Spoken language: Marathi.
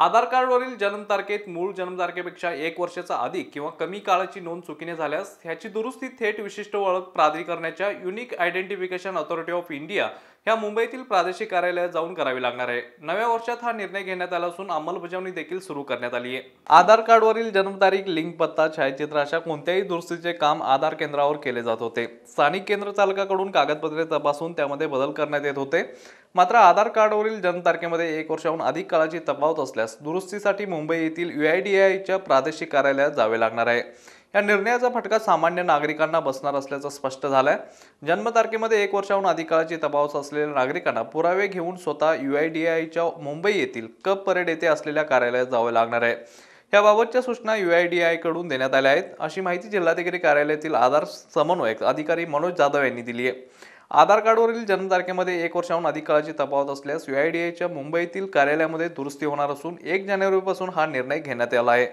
आधार कार्डवरील जन्मतारखेत मूळ जन्मतारखेपेक्षा एक वर्षाचा अधिक किंवा कमी काळाची नोंद चुकीने झाल्यास ह्याची दुरुस्ती थेट विशिष्ट ओळख प्राधिकरणाच्या unique identification authority of India ह्या मुंबईतील प्रादेशिक कार्यालयात जाऊन करावी लागणार आहे नव्या वर्षात हा निर्णय घेण्यात आला असून अंमलबजावणी देखील सुरू करण्यात आली आहे आधार कार्डवरील जन्मतारीख लिंक पत्ता छायाचित्र अशा कोणत्याही दुरुस्तीचे काम आधार केंद्रावर केले जात होते स्थानिक केंद्र चालकाकडून कागदपत्रे तपासून त्यामध्ये बदल करण्यात येत होते मात्र आधार कार्डवरील जन्मतारखेमध्ये एक वर्षाहून अधिक काळाची तफावत असल्यास दुरुस्तीसाठी मुंबई येथील यू आय डी आयच्या प्रादेशिक कार्यालयात जावे लागणार आहे या निर्णयाचा फटका सामान्य नागरिकांना बसणार असल्याचं स्पष्ट झालं आहे जन्मतारखेमध्ये एक वर्षाहून अधिक काळाची तपास असलेल्या नागरिकांना पुरावे घेऊन स्वतः यू आय डी आयच्या मुंबई येथील कप परेड येथे असलेल्या कार्यालयात जावं लागणार आहे याबाबतच्या सूचना यू आय डी आयकडून देण्यात आल्या आहेत अशी माहिती जिल्हाधिकारी कार्यालयातील आधार समन्वयक अधिकारी मनोज जाधव यांनी दिली आहे आधार कार्डवरील जन्मतारखेमध्ये एक वर्षाहून अधिक काळाची तपावत असल्यास यू आय डी आयच्या मुंबईतील कार्यालयामध्ये दुरुस्ती होणार असून एक जानेवारीपासून हा निर्णय घेण्यात आला आहे